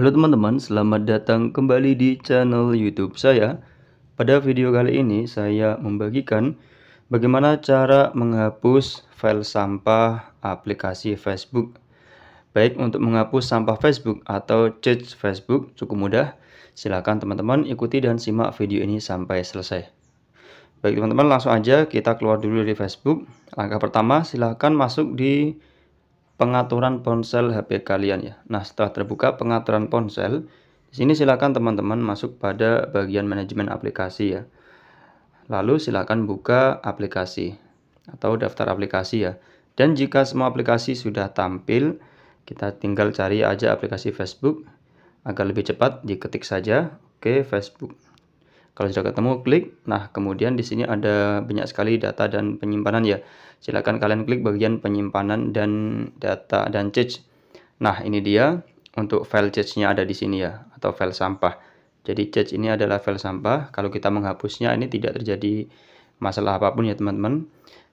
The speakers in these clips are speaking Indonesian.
Halo teman-teman, selamat datang kembali di channel YouTube saya. Pada video kali ini saya membagikan bagaimana cara menghapus file sampah aplikasi Facebook. Baik untuk menghapus sampah Facebook atau cache Facebook cukup mudah. silahkan teman-teman ikuti dan simak video ini sampai selesai. Baik teman-teman, langsung aja kita keluar dulu dari Facebook. Langkah pertama, silahkan masuk di pengaturan ponsel HP kalian ya. Nah, setelah terbuka pengaturan ponsel, di sini silakan teman-teman masuk pada bagian manajemen aplikasi ya. Lalu silakan buka aplikasi atau daftar aplikasi ya. Dan jika semua aplikasi sudah tampil, kita tinggal cari aja aplikasi Facebook agar lebih cepat diketik saja. Oke, Facebook. Kalau sudah ketemu klik. Nah, kemudian di sini ada banyak sekali data dan penyimpanan ya. Silakan kalian klik bagian penyimpanan dan data dan change. Nah, ini dia untuk file change-nya ada di sini ya atau file sampah. Jadi change ini adalah file sampah. Kalau kita menghapusnya ini tidak terjadi masalah apapun ya teman-teman.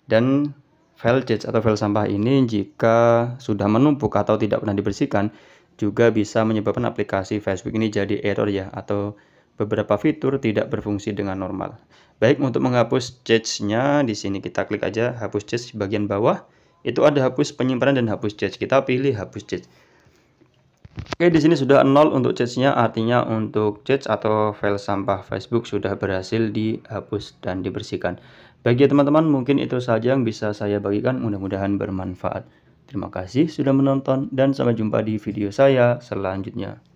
Dan file change atau file sampah ini jika sudah menumpuk atau tidak pernah dibersihkan juga bisa menyebabkan aplikasi Facebook ini jadi error ya atau beberapa fitur tidak berfungsi dengan normal. Baik, untuk menghapus cache nya di sini kita klik aja hapus cache di bagian bawah. Itu ada hapus penyimpanan dan hapus cache. Kita pilih hapus cache. Oke, di sini sudah nol untuk cache nya artinya untuk cache atau file sampah Facebook sudah berhasil dihapus dan dibersihkan. Bagi teman-teman, mungkin itu saja yang bisa saya bagikan. Mudah-mudahan bermanfaat. Terima kasih sudah menonton dan sampai jumpa di video saya selanjutnya.